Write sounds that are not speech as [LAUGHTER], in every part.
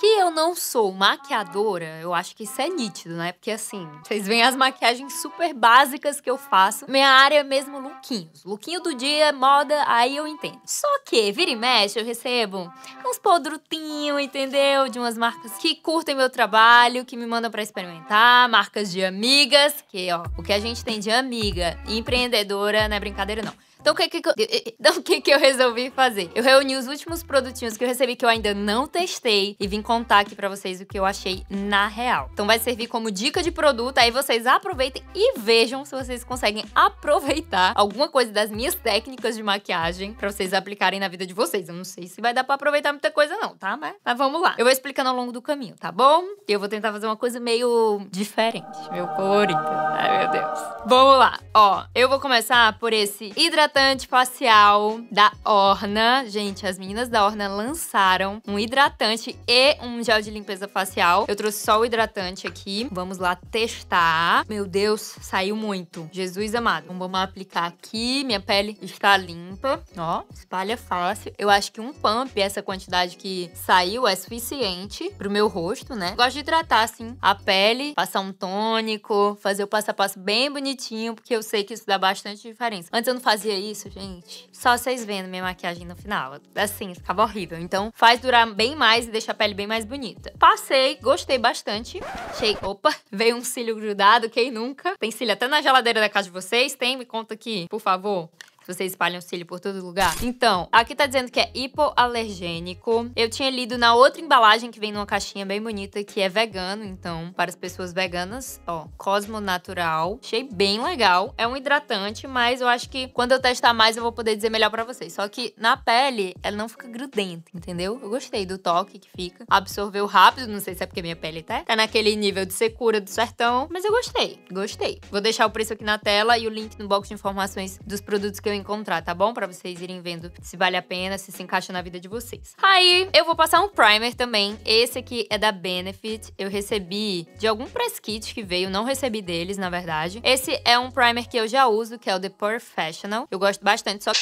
Que eu não sou maquiadora, eu acho que isso é nítido, né? Porque assim, vocês veem as maquiagens super básicas que eu faço. Minha área é mesmo lookinhos. Lookinho do dia, moda, aí eu entendo. Só que, vira e mexe, eu recebo uns podrutinhos, entendeu? De umas marcas que curtem meu trabalho, que me mandam para experimentar, marcas de amigas, que ó, o que a gente tem de amiga empreendedora não é brincadeira não. Então o que que, [LAUGHS] então, o que que eu resolvi fazer? Eu reuni os últimos produtinhos que eu recebi que eu ainda não testei e vim contar aqui para vocês o que eu achei na real. Então vai servir como dica de produto, aí vocês aproveitem e vejam se vocês conseguem aproveitar alguma coisa das minhas técnicas de maquiagem para vocês aplicarem na vida de vocês. Eu não sei se vai dar para aproveitar muita coisa não, tá? Mas, né? mas vamos lá. Eu vou explicando ao longo do caminho, tá bom? Eu vou tentar fazer uma coisa meio diferente, meu colorido. Ai, meu Deus. Vamos lá. Ó, eu vou começar por esse hidratante hidratante facial da Orna. Gente, as meninas da Orna lançaram um hidratante e um gel de limpeza facial. Eu trouxe só o hidratante aqui. Vamos lá testar. Meu Deus, saiu muito. Jesus amado. Então, vamos aplicar aqui. Minha pele está limpa. Ó, espalha fácil. Eu acho que um pump, essa quantidade que saiu, é suficiente pro meu rosto, né? Gosto de hidratar, assim, a pele, passar um tônico, fazer o passo a passo bem bonitinho, porque eu sei que isso dá bastante diferença. Antes eu não fazia isso, gente? Só vocês vendo minha maquiagem no final. Assim, ficava horrível. Então, faz durar bem mais e deixa a pele bem mais bonita. Passei, gostei bastante. Achei, opa, veio um cílio grudado, quem nunca? Tem cílio até na geladeira da casa de vocês? Tem? Me conta aqui, por favor. Vocês espalham cílio por todo lugar. Então, aqui tá dizendo que é hipoalergênico. Eu tinha lido na outra embalagem que vem numa caixinha bem bonita que é vegano. Então, para as pessoas veganas, ó, Cosmo Natural. Achei bem legal. É um hidratante, mas eu acho que quando eu testar mais eu vou poder dizer melhor para vocês. Só que na pele, ela não fica grudenta, entendeu? Eu gostei do toque que fica. Absorveu rápido, não sei se é porque minha pele tá, tá naquele nível de secura do sertão, mas eu gostei, gostei. Vou deixar o preço aqui na tela e o link no box de informações dos produtos que eu encontrar, tá bom? Para vocês irem vendo se vale a pena, se se encaixa na vida de vocês. Aí, eu vou passar um primer também. Esse aqui é da Benefit. Eu recebi de algum press kit que veio, não recebi deles, na verdade. Esse é um primer que eu já uso, que é o The Professional. Eu gosto bastante, só que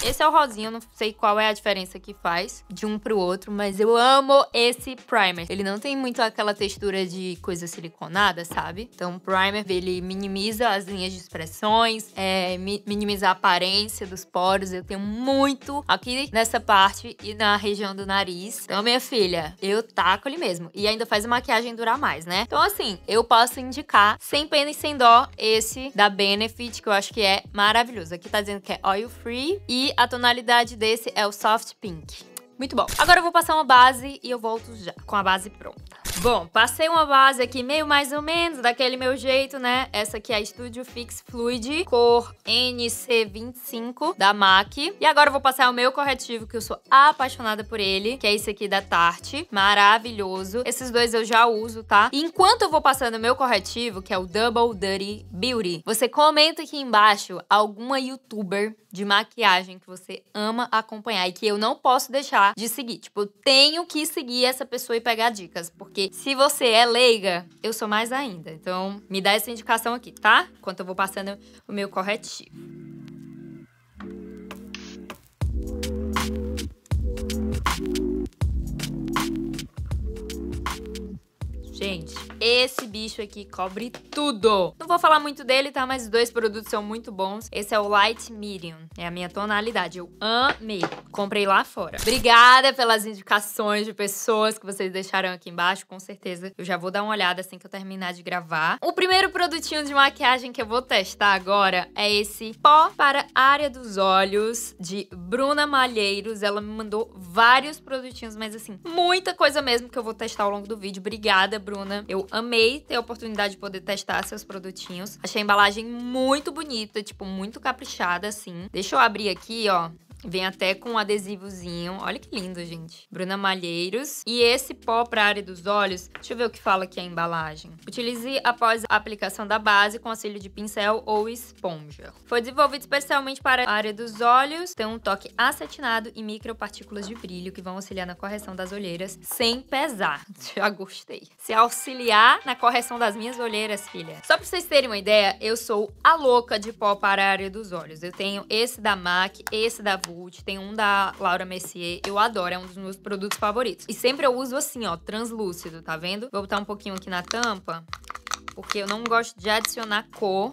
esse é o rosinho, não sei qual é a diferença que faz de um pro outro, mas eu amo esse primer. Ele não tem muito aquela textura de coisa siliconada, sabe? Então o primer, ele minimiza as linhas de expressões, é, mi a aparência dos poros. Eu tenho muito aqui nessa parte e na região do nariz. Então, minha filha, eu taco ele mesmo. E ainda faz a maquiagem durar mais, né? Então, assim, eu posso indicar, sem pena e sem dó, esse da Benefit, que eu acho que é maravilhoso. Aqui tá dizendo que é oil free e e a tonalidade desse é o soft pink. Muito bom. Agora eu vou passar uma base e eu volto já com a base pronta. Bom, passei uma base aqui meio mais ou menos, daquele meu jeito, né? Essa aqui é a Studio Fix Fluid, cor NC25 da MAC. E agora eu vou passar o meu corretivo, que eu sou apaixonada por ele, que é esse aqui da Tarte. Maravilhoso. Esses dois eu já uso, tá? E enquanto eu vou passando o meu corretivo, que é o Double Dirty Beauty, você comenta aqui embaixo alguma youtuber de maquiagem que você ama acompanhar e que eu não posso deixar de seguir. Tipo, eu tenho que seguir essa pessoa e pegar dicas, porque se você é leiga, eu sou mais ainda. Então, me dá essa indicação aqui, tá? Enquanto eu vou passando o meu corretivo. Gente, esse bicho aqui cobre tudo. Não vou falar muito dele, tá? Mas os dois produtos são muito bons. Esse é o Light Medium. É a minha tonalidade. Eu amei comprei lá fora. Obrigada pelas indicações de pessoas que vocês deixaram aqui embaixo. Com certeza eu já vou dar uma olhada assim que eu terminar de gravar. O primeiro produtinho de maquiagem que eu vou testar agora é esse pó para área dos olhos de Bruna Malheiros. Ela me mandou vários produtinhos, mas assim, muita coisa mesmo que eu vou testar ao longo do vídeo. Obrigada, Bruna. Eu amei ter a oportunidade de poder testar seus produtinhos. Achei a embalagem muito bonita, tipo, muito caprichada, assim. Deixa eu abrir aqui, ó. Vem até com um adesivozinho. Olha que lindo, gente. Bruna Malheiros. E esse pó para área dos olhos, deixa eu ver o que fala aqui a embalagem. Utilize após a aplicação da base com auxílio de pincel ou esponja. Foi desenvolvido especialmente para a área dos olhos, tem um toque acetinado e micropartículas de brilho que vão auxiliar na correção das olheiras sem pesar. [LAUGHS] Já gostei. Se auxiliar na correção das minhas olheiras, filha. Só para vocês terem uma ideia, eu sou a louca de pó para a área dos olhos. Eu tenho esse da MAC, esse da Vu tem um da Laura Mercier. Eu adoro, é um dos meus produtos favoritos. E sempre eu uso assim, ó, translúcido, tá vendo? Vou botar um pouquinho aqui na tampa porque eu não gosto de adicionar cor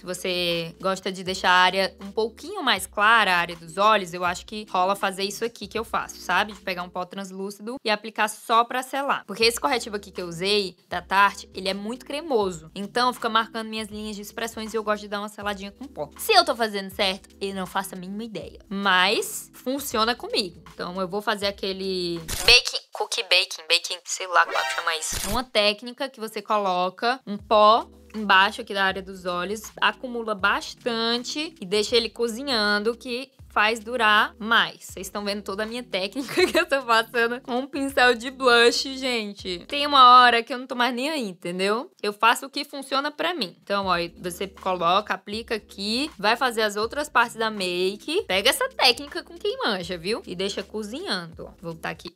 se você gosta de deixar a área um pouquinho mais clara, a área dos olhos, eu acho que rola fazer isso aqui que eu faço, sabe? De pegar um pó translúcido e aplicar só pra selar. Porque esse corretivo aqui que eu usei, da Tarte, ele é muito cremoso. Então fica marcando minhas linhas de expressões e eu gosto de dar uma seladinha com pó. Se eu tô fazendo certo, eu não faço a mínima ideia. Mas funciona comigo. Então eu vou fazer aquele baking cookie baking, baking, sei lá como é que chama isso. Uma técnica que você coloca um pó embaixo aqui da área dos olhos, acumula bastante e deixa ele cozinhando, que faz durar mais. Vocês estão vendo toda a minha técnica [LAUGHS] que eu tô passando com um pincel de blush, gente. Tem uma hora que eu não tô mais nem aí, entendeu? Eu faço o que funciona pra mim. Então, ó, você coloca, aplica aqui, vai fazer as outras partes da make. Pega essa técnica com quem manja, viu? E deixa cozinhando. Ó, vou botar aqui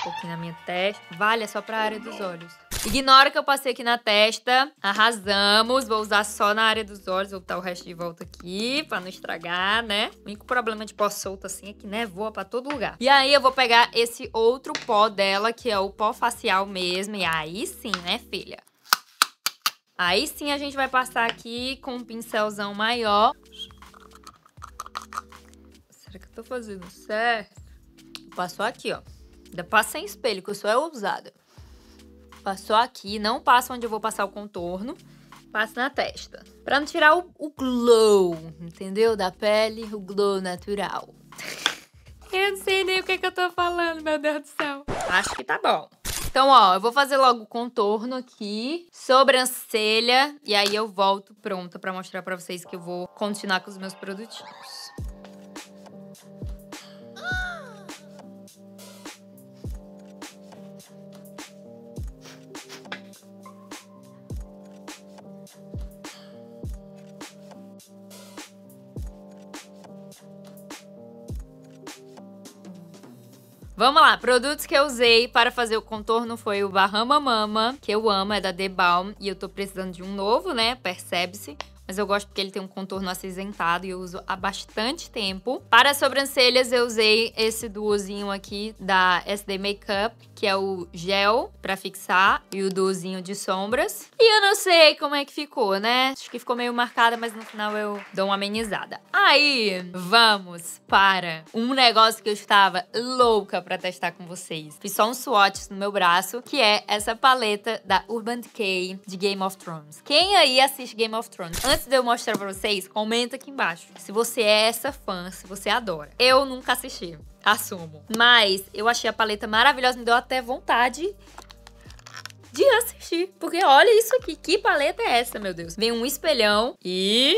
um pouquinho na minha testa. Vale é só pra área dos olhos. Ignora que eu passei aqui na testa. Arrasamos. Vou usar só na área dos olhos. Vou botar o resto de volta aqui pra não estragar, né? O único problema de pó solto assim é que, né, voa pra todo lugar. E aí eu vou pegar esse outro pó dela, que é o pó facial mesmo. E aí sim, né, filha? Aí sim a gente vai passar aqui com um pincelzão maior. Será que eu tô fazendo certo? Passou aqui, ó. Ainda passa em espelho, que eu sou é ousada passou aqui, não passa onde eu vou passar o contorno. passa na testa. Pra não tirar o, o glow, entendeu? Da pele, o glow natural. [LAUGHS] eu não sei nem o que, é que eu tô falando, meu Deus do céu. Acho que tá bom. Então, ó, eu vou fazer logo o contorno aqui, sobrancelha, e aí eu volto pronta para mostrar para vocês que eu vou continuar com os meus produtinhos. Vamos lá, produtos que eu usei para fazer o contorno foi o Bahama Mama, que eu amo, é da The Balm, e eu tô precisando de um novo, né? Percebe-se mas eu gosto porque ele tem um contorno acinzentado e eu uso há bastante tempo. Para sobrancelhas eu usei esse duozinho aqui da SD Makeup, que é o gel para fixar e o duozinho de sombras. E eu não sei como é que ficou, né? Acho que ficou meio marcada, mas no final eu dou uma amenizada. Aí, vamos para um negócio que eu estava louca para testar com vocês. Fiz só um swatch no meu braço, que é essa paleta da Urban Decay de Game of Thrones. Quem aí assiste Game of Thrones? Antes antes de eu mostrar pra vocês, comenta aqui embaixo se você é essa fã, se você adora. Eu nunca assisti, assumo. Mas eu achei a paleta maravilhosa, me deu até vontade de assistir. Porque olha isso aqui, que paleta é essa, meu Deus? Vem um espelhão e...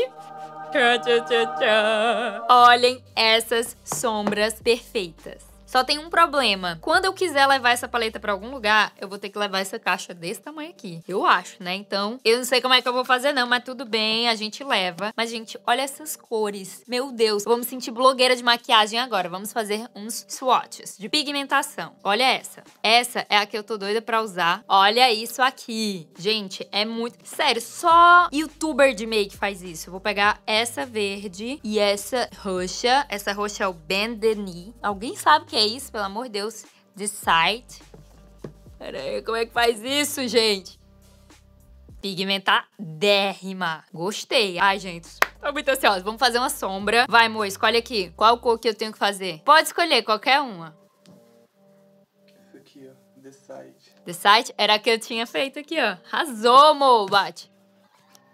Olhem essas sombras perfeitas. Só tem um problema. Quando eu quiser levar essa paleta para algum lugar, eu vou ter que levar essa caixa desse tamanho aqui. Eu acho, né? Então, eu não sei como é que eu vou fazer não, mas tudo bem, a gente leva. Mas, gente, olha essas cores. Meu Deus, vamos sentir blogueira de maquiagem agora. Vamos fazer uns swatches de pigmentação. Olha essa. Essa é a que eu tô doida pra usar. Olha isso aqui. Gente, é muito... Sério, só youtuber de make faz isso. Eu vou pegar essa verde e essa roxa. Essa roxa é o Bendeni. Alguém sabe que que é isso, pelo amor de Deus? The site. Pera aí, como é que faz isso, gente? Pigmentar derrima. Gostei. Ai, gente, Tô muito ansiosa. Vamos fazer uma sombra. Vai, amor, escolhe aqui. Qual cor que eu tenho que fazer? Pode escolher qualquer uma. Essa aqui, ó. The Site. The Site era a que eu tinha feito aqui, ó. Arrasou, amor. Bate.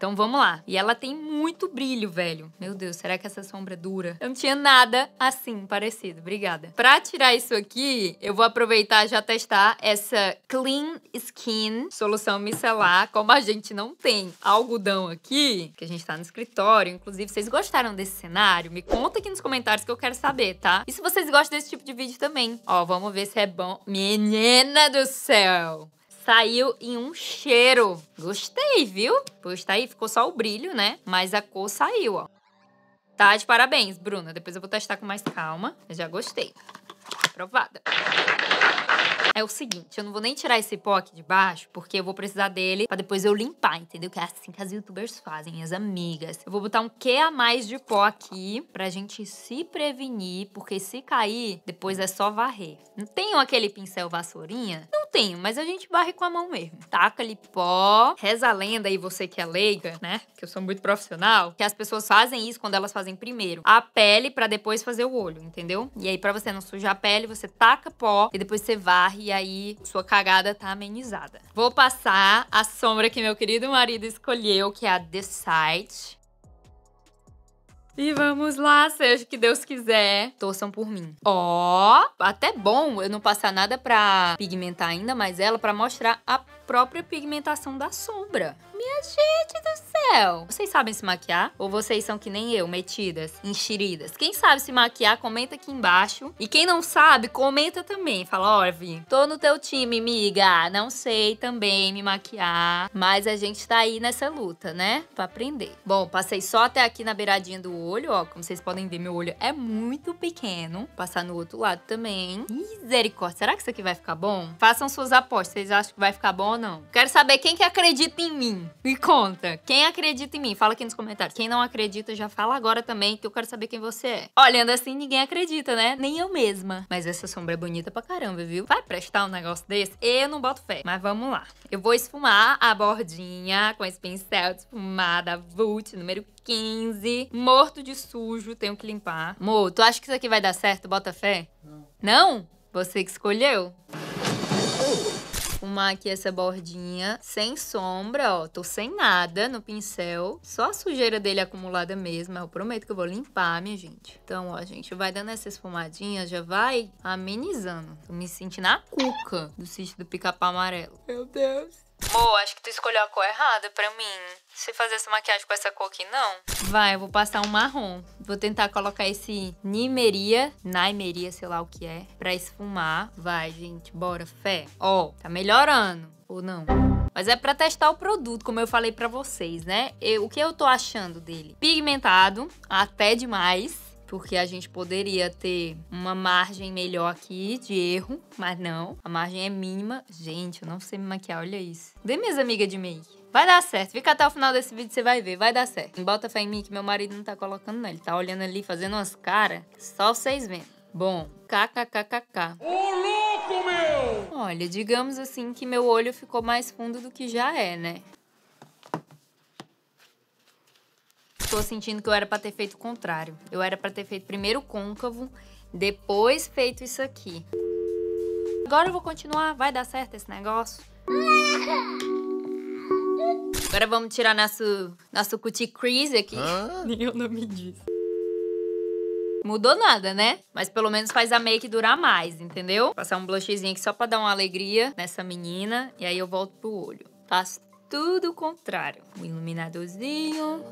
Então vamos lá. E ela tem muito brilho, velho. Meu Deus, será que essa sombra é dura? Eu não tinha nada assim parecido. Obrigada. Pra tirar isso aqui, eu vou aproveitar já testar essa Clean Skin solução micelar. Como a gente não tem algodão aqui, que a gente tá no escritório, inclusive, vocês gostaram desse cenário? Me conta aqui nos comentários que eu quero saber, tá? E se vocês gostam desse tipo de vídeo também. Ó, vamos ver se é bom. Menina do céu! Saiu em um cheiro. Gostei, viu? Pois tá aí, ficou só o brilho, né? Mas a cor saiu, ó. Tá de parabéns, Bruna. Depois eu vou testar com mais calma. Eu já gostei. Aprovada. É o seguinte, eu não vou nem tirar esse pó aqui de baixo, porque eu vou precisar dele pra depois eu limpar, entendeu? Que é assim que as youtubers fazem, minhas amigas. Eu vou botar um quê a mais de pó aqui pra gente se prevenir, porque se cair, depois é só varrer. Não tem aquele pincel vassourinha? Não tenho, mas a gente barre com a mão mesmo. Taca ali pó, reza a lenda aí você que é leiga, né? Que eu sou muito profissional, que as pessoas fazem isso quando elas fazem primeiro a pele para depois fazer o olho, entendeu? E aí para você não sujar a pele, você taca pó e depois você varre e aí sua cagada tá amenizada. Vou passar a sombra que meu querido marido escolheu, que é a The Sight. E vamos lá, seja o que Deus quiser. Torçam por mim. Ó, oh, até bom eu não passar nada pra pigmentar ainda mais ela, pra mostrar a própria pigmentação da sombra. Minha gente do céu! Vocês sabem se maquiar? Ou vocês são que nem eu, metidas, enxeridas? Quem sabe se maquiar, comenta aqui embaixo. E quem não sabe, comenta também. Fala, Orvi. tô no teu time, miga. Não sei também me maquiar, mas a gente tá aí nessa luta, né? Pra aprender. Bom, passei só até aqui na beiradinha do olho, ó. Como vocês podem ver, meu olho é muito pequeno. Passar no outro lado também. Misericórdia, será que isso aqui vai ficar bom? Façam suas apostas. Vocês acham que vai ficar bom ou não. Quero saber quem que acredita em mim. Me conta. Quem acredita em mim? Fala aqui nos comentários. Quem não acredita, já fala agora também, que eu quero saber quem você é. Olhando assim, ninguém acredita, né? Nem eu mesma. Mas essa sombra é bonita pra caramba, viu? Vai prestar um negócio desse? Eu não boto fé. Mas vamos lá. Eu vou esfumar a bordinha com esse pincel de esfumada Vult número 15. Morto de sujo, tenho que limpar. Mo, tu acha que isso aqui vai dar certo? Bota fé? Não? não? Você que escolheu. Uma aqui essa bordinha, sem sombra, ó. Tô sem nada no pincel. Só a sujeira dele acumulada mesmo. Eu prometo que eu vou limpar, minha gente. Então, ó, a gente vai dando essa esfumadinha, já vai amenizando. Tô me sentindo na cuca do sítio do pica-pau amarelo. Meu Deus. Mo, acho que tu escolheu a cor errada pra mim. Se fazer essa maquiagem com essa cor aqui, não. Vai, eu vou passar um marrom. Vou tentar colocar esse Nimeria, Naimeria, sei lá o que é, pra esfumar. Vai, gente, bora, fé. Ó, tá melhorando, ou não? Mas é para testar o produto, como eu falei para vocês, né? Eu, o que eu tô achando dele? Pigmentado, até demais porque a gente poderia ter uma margem melhor aqui de erro, mas não. A margem é mínima. Gente, eu não sei me maquiar, olha isso. Dê minhas amigas de make. Vai dar certo. Fica até o final desse vídeo, você vai ver. Vai dar certo. Bota fé em mim que meu marido não tá colocando, não. Ele tá olhando ali, fazendo umas caras. Só vocês vendo. Bom, kkkkk. Ô, louco, meu! Olha, digamos assim que meu olho ficou mais fundo do que já é, né? tô sentindo que eu era para ter feito o contrário. Eu era para ter feito primeiro côncavo, depois feito isso aqui. Agora eu vou continuar, vai dar certo esse negócio? Agora vamos tirar nosso, nosso cutie crease aqui. Ah? [LAUGHS] Nem o nome disso. Mudou nada, né? Mas pelo menos faz a make durar mais, entendeu? Passar um blushzinho aqui só pra dar uma alegria nessa menina. E aí eu volto pro olho. Faço tudo o contrário. Um iluminadorzinho.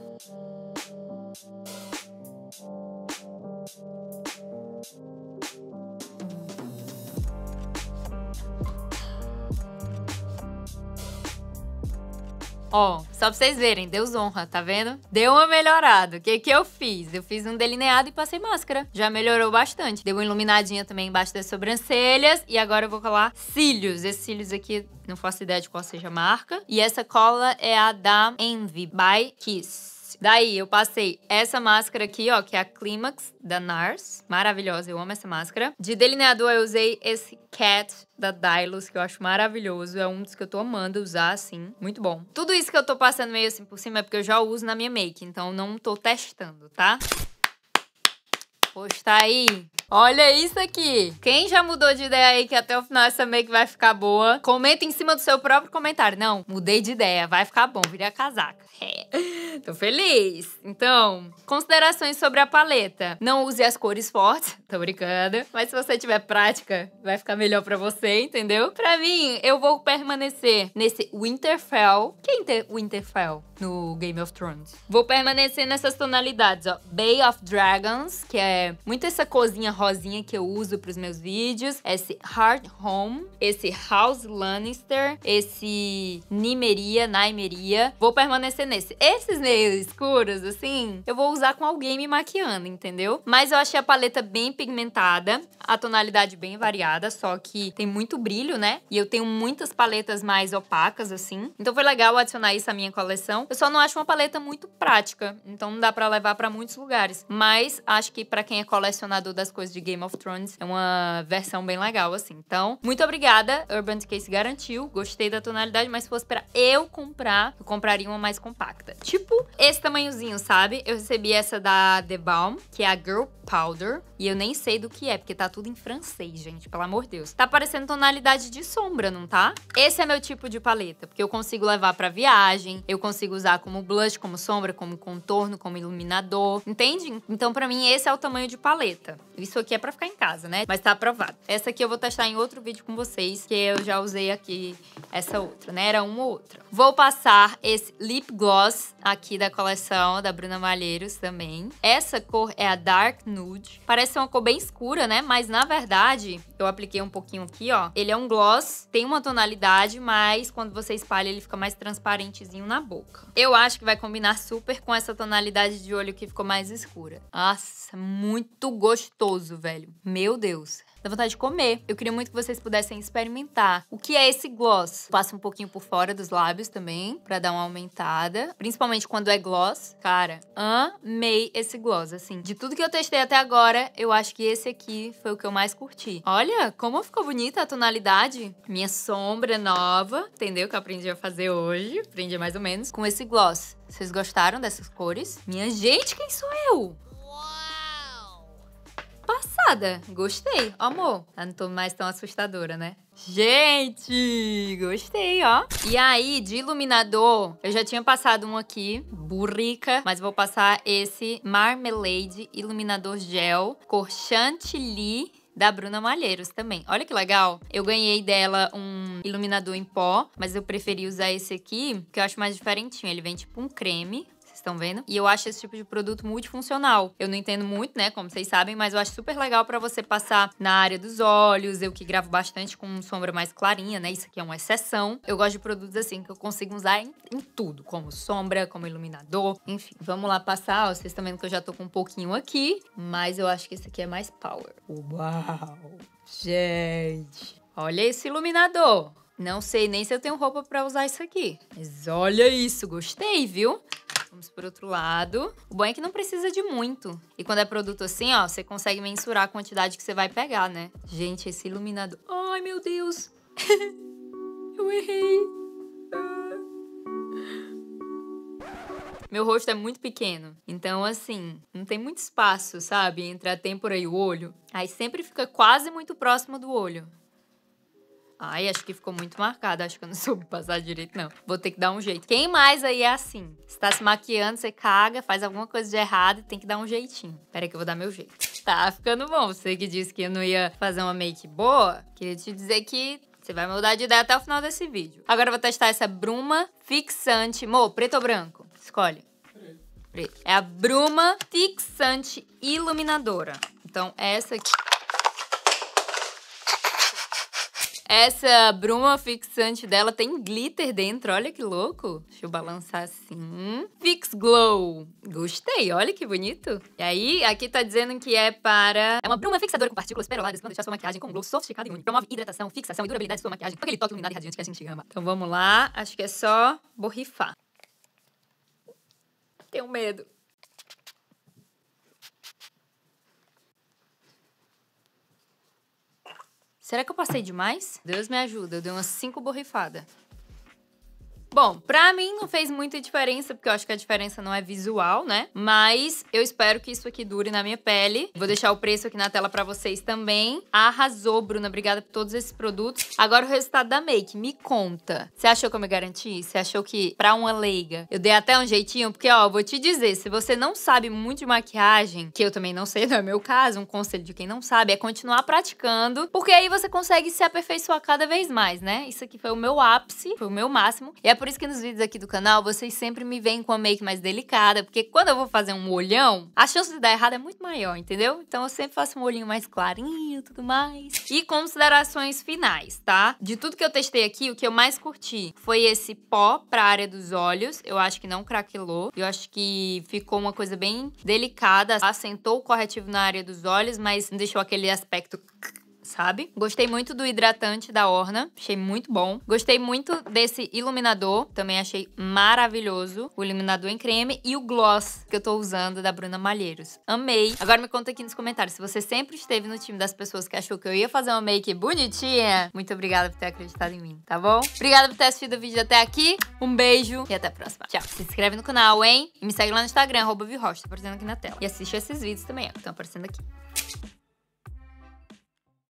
Ó, só pra vocês verem, Deus honra, tá vendo? Deu uma melhorada. O que que eu fiz? Eu fiz um delineado e passei máscara. Já melhorou bastante. Deu uma iluminadinha também embaixo das sobrancelhas. E agora eu vou colar cílios. Esses cílios aqui, não faço ideia de qual seja a marca. E essa cola é a da Envy by Kiss. Daí eu passei essa máscara aqui, ó, que é a Climax da NARS. Maravilhosa, eu amo essa máscara. De delineador eu usei esse Cat da Dylos, que eu acho maravilhoso. É um dos que eu tô amando usar, assim. Muito bom. Tudo isso que eu tô passando meio assim por cima é porque eu já uso na minha make, então não tô testando, tá? Postar tá aí. Olha isso aqui. Quem já mudou de ideia aí que até o final essa make vai ficar boa? Comenta em cima do seu próprio comentário. Não, mudei de ideia, vai ficar bom, Virei a casaca. [LAUGHS] É. Tô feliz. Então, considerações sobre a paleta. Não use as cores fortes, [LAUGHS] tô brincando. Mas se você tiver prática, vai ficar melhor pra você, entendeu? Pra mim, eu vou permanecer nesse Winterfell. Quem tem Winterfell no Game of Thrones? Vou permanecer nessas tonalidades, ó. Bay of Dragons, que é muito essa cozinha rosinha que eu uso para os meus vídeos. Esse Hard Home, esse House Lannister, esse Nimeria, Naimeria. Vou permanecer nesse. Esses meios escuros, assim, eu vou usar com alguém me maquiando, entendeu? Mas eu achei a paleta bem pigmentada, a tonalidade bem variada, só que tem muito brilho, né? E eu tenho muitas paletas mais opacas, assim. Então foi legal adicionar isso à minha coleção. Eu só não acho uma paleta muito prática, então não dá para levar para muitos lugares. Mas acho que para quem é colecionador das coisas de Game of Thrones. É uma versão bem legal, assim. Então, muito obrigada. Urban Case garantiu. Gostei da tonalidade, mas se fosse pra eu comprar, eu compraria uma mais compacta. Tipo esse tamanhozinho, sabe? Eu recebi essa da The Balm, que é a Girl Powder. E eu nem sei do que é, porque tá tudo em francês, gente. Pelo amor de Deus. Tá parecendo tonalidade de sombra, não tá? Esse é meu tipo de paleta, porque eu consigo levar pra viagem, eu consigo usar como blush, como sombra, como contorno, como iluminador, entende? Então, pra mim, esse é o tamanho de paleta. Isso isso aqui é pra ficar em casa, né? Mas tá aprovado. Essa aqui eu vou testar em outro vídeo com vocês, que eu já usei aqui essa outra, né? Era uma ou outra. Vou passar esse lip gloss aqui da coleção da Bruna Malheiros também. Essa cor é a Dark Nude. Parece uma cor bem escura, né? Mas na verdade, eu apliquei um pouquinho aqui, ó. Ele é um gloss, tem uma tonalidade, mas quando você espalha ele fica mais transparentezinho na boca. Eu acho que vai combinar super com essa tonalidade de olho que ficou mais escura. Nossa, muito gostoso, velho. Meu Deus, dá vontade de comer. Eu queria muito que vocês pudessem experimentar o que é esse gloss. Passa um pouquinho por fora dos lábios também, para dar uma aumentada. Principalmente quando é gloss. Cara, amei esse gloss, assim. De tudo que eu testei até agora, eu acho que esse aqui foi o que eu mais curti. Olha como ficou bonita a tonalidade. Minha sombra nova, entendeu? Que eu aprendi a fazer hoje. Aprendi mais ou menos com esse gloss. Vocês gostaram dessas cores? Minha gente, quem sou eu? assustada. Gostei. Amor, tá, não tô mais tão assustadora, né? Gente, gostei, ó. E aí, de iluminador, eu já tinha passado um aqui, burrica, mas vou passar esse Marmalade Iluminador Gel, cor Chantilly, da Bruna Malheiros também. Olha que legal. Eu ganhei dela um iluminador em pó, mas eu preferi usar esse aqui, que eu acho mais diferentinho. Ele vem tipo um creme, estão vendo. E eu acho esse tipo de produto multifuncional. Eu não entendo muito, né, como vocês sabem, mas eu acho super legal para você passar na área dos olhos. Eu que gravo bastante com sombra mais clarinha, né? Isso aqui é uma exceção. Eu gosto de produtos assim que eu consigo usar em, em tudo, como sombra, como iluminador, enfim. Vamos lá passar, ó, vocês estão vendo que eu já tô com um pouquinho aqui, mas eu acho que esse aqui é mais power. Uau! Gente, olha esse iluminador. Não sei nem se eu tenho roupa para usar isso aqui. Mas olha isso, gostei, viu? Vamos por outro lado. O bom é que não precisa de muito. E quando é produto assim, ó, você consegue mensurar a quantidade que você vai pegar, né? Gente, esse iluminador. Ai, meu Deus! [LAUGHS] Eu errei! Meu rosto é muito pequeno, então assim, não tem muito espaço, sabe, entre a têmpora e o olho. Aí sempre fica quase muito próximo do olho. Ai, acho que ficou muito marcado. Acho que eu não [LAUGHS] soube passar direito, não. Vou ter que dar um jeito. Quem mais aí é assim? Você tá se maquiando, você caga, faz alguma coisa de errado e tem que dar um jeitinho. Pera que eu vou dar meu jeito. [LAUGHS] Tá ficando bom. Você que disse que eu não ia fazer uma make boa, queria te dizer que você vai mudar de ideia até o final desse vídeo. Agora eu vou testar essa bruma fixante. Mo, preto ou branco? Escolhe. Preto. É a bruma fixante iluminadora. Então, essa aqui Essa bruma fixante dela tem glitter dentro, olha que louco. Deixa eu balançar assim. Fix Glow. Gostei, olha que bonito. E aí, aqui tá dizendo que é para... É uma bruma fixadora com partículas peroladas para deixar sua maquiagem com glow sofisticado e único. Promove hidratação, fixação e durabilidade de sua maquiagem. Com aquele toque iluminado e radiante que a gente ama. Então vamos lá, acho que é só borrifar. Tenho medo. Será que eu passei demais? Deus me ajuda, eu dei umas cinco borrifadas. Bom, pra mim não fez muita diferença, porque eu acho que a diferença não é visual, né? Mas eu espero que isso aqui dure na minha pele. Vou deixar o preço aqui na tela pra vocês também. Arrasou, Bruna. Obrigada por todos esses produtos. Agora o resultado da make. Me conta. Você achou que eu me garanti? Você achou que pra uma leiga eu dei até um jeitinho? Porque, ó, vou te dizer, se você não sabe muito de maquiagem, que eu também não sei, [LAUGHS] não é meu caso, um conselho de quem não sabe é continuar praticando, porque aí você consegue se aperfeiçoar cada vez mais, né? Isso aqui foi o meu ápice, foi o meu máximo. E é por isso que nos vídeos aqui do canal vocês sempre me veem com a make mais delicada, porque quando eu vou fazer um olhão, a chance de dar errado é muito maior, entendeu? Então eu sempre faço um olhinho mais clarinho e tudo mais. E considerações finais, tá? De tudo que eu testei aqui, o que eu mais curti foi esse pó pra área dos olhos. Eu acho que não craquelou. Eu acho que ficou uma coisa bem delicada. Assentou o corretivo na área dos olhos, mas não deixou aquele aspecto sabe? Gostei muito do hidratante da Orna, achei muito bom. Gostei muito desse iluminador, também achei maravilhoso. O iluminador em creme e o gloss que eu tô usando da Bruna Malheiros. Amei. Agora me conta aqui nos comentários se você sempre esteve no time das pessoas que achou que eu ia fazer uma make bonitinha. Muito obrigada por ter acreditado em mim, tá bom? Obrigada por ter assistido o vídeo até aqui. Um beijo e até a próxima. Tchau. Se inscreve no canal, hein? E me segue lá no Instagram, arroba tá aparecendo aqui na tela. E assiste esses vídeos também, ó, que estão aparecendo aqui.